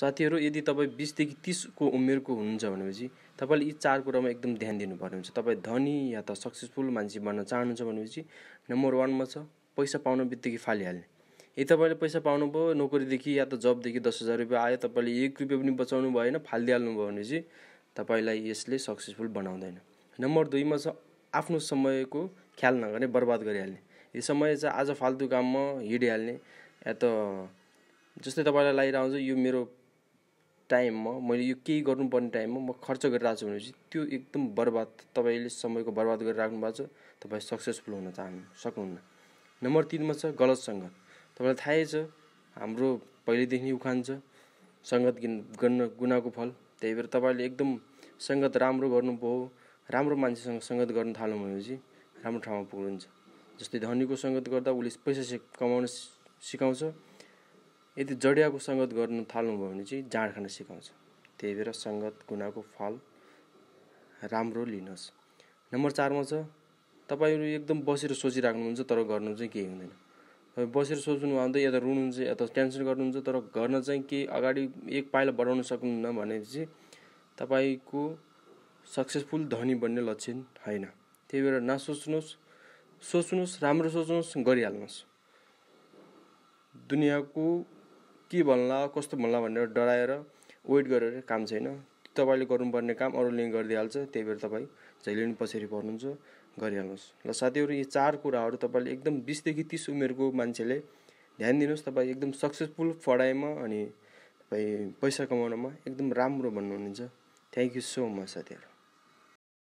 साथीहरू यदि तपाईँ बिसदेखि तिसको उमेरको हुनुहुन्छ भनेपछि तपाईँले यी चार कुरामा एकदम ध्यान दिनुपर्ने हुन्छ तपाईँ धनी या त सक्सेसफुल मान्छे बन्न चाहनुहुन्छ भनेपछि नम्बर वानमा छ पैसा पाउनु बित्तिकै फालिहाल्ने यदि तपाईँले पैसा पाउनुभयो नोकरीदेखि या त जबदेखि दस हजार रुपियाँ आयो तपाईँले एक रुपियाँ पनि बचाउनु भएन फालिदिइहाल्नु भयो भनेपछि तपाईँलाई यसले सक्सेसफुल बनाउँदैन नम्बर दुईमा छ आफ्नो समयको ख्याल नगर्ने बर्बाद गरिहाल्ने यो समय चाहिँ आज फाल्तु काममा हिँडिहाल्ने या त जस्तै तपाईँलाई लागिरहन्छ यो मेरो टाइममा मैले यो केही गर्नुपर्ने टाइममा म खर्च गरिरहेको छु भनेपछि त्यो एकदम बर्बाद तपाईँले समयको बर्बाद गरेर राख्नु भएको छ तपाईँ सक्सेसफुल हुन चाहनु सक्नुहुन्न नम्बर तिनमा छ गलत सङ्गत तपाईँलाई थाहै छ हाम्रो पहिल्यैदेखि उखान छ सङ्गत गर्न गुनाको फल त्यही भएर तपाईँले एकदम सङ्गत राम्रो गर्नुभयो राम्रो मान्छेसँग सङ्गत गर्न थाल्नु भनेपछि राम्रो ठाउँमा पुग्नुहुन्छ जस्तै धनीको सङ्गत गर्दा उसले पैसा कमाउन सिकाउँछ यदि जडियाको सङ्गत गर्नु थाल्नुभयो भने चाहिँ जाँड खान सिकाउँछ त्यही भएर सङ्गत गुनाको फल राम्रो लिनुहोस् नम्बर चारमा छ तपाईँहरू एकदम बसेर सोचिराख्नुहुन्छ तर गर्नु चाहिँ केही हुँदैन तपाईँ बसेर सोच्नु आउँदै त रुनुहुन्छ या त टेन्सन गर्नुहुन्छ तर गर्न चाहिँ केही अगाडि एक पाइला बढाउन सक्नुहुन्न भने चाहिँ तपाईँको सक्सेसफुल धनी बन्ने लक्षण होइन त्यही भएर नसोच्नुहोस् सोच्नुहोस् राम्रो सोच्नुहोस् गरिहाल्नुहोस् दुनियाँको के भन्ला कस्तो भन्ला भनेर डराएर वेट गरेर काम छैन तपाईँले गर्नुपर्ने काम अरूले गरिदिइहाल्छ त्यही भएर तपाईँ जहिले पनि पछाडि पर्नुहुन्छ गरिहाल्नुहोस् ल साथीहरू यी चार कुराहरू तपाईँले एकदम बिसदेखि तिस उमेरको मान्छेले ध्यान दिनुहोस् तपाईँ एकदम सक्सेसफुल पढाइमा अनि तपाईँ पैसा कमाउनमा एकदम राम्रो भन्नुहुनेछ थ्याङ्क यू सो मच साथीहरू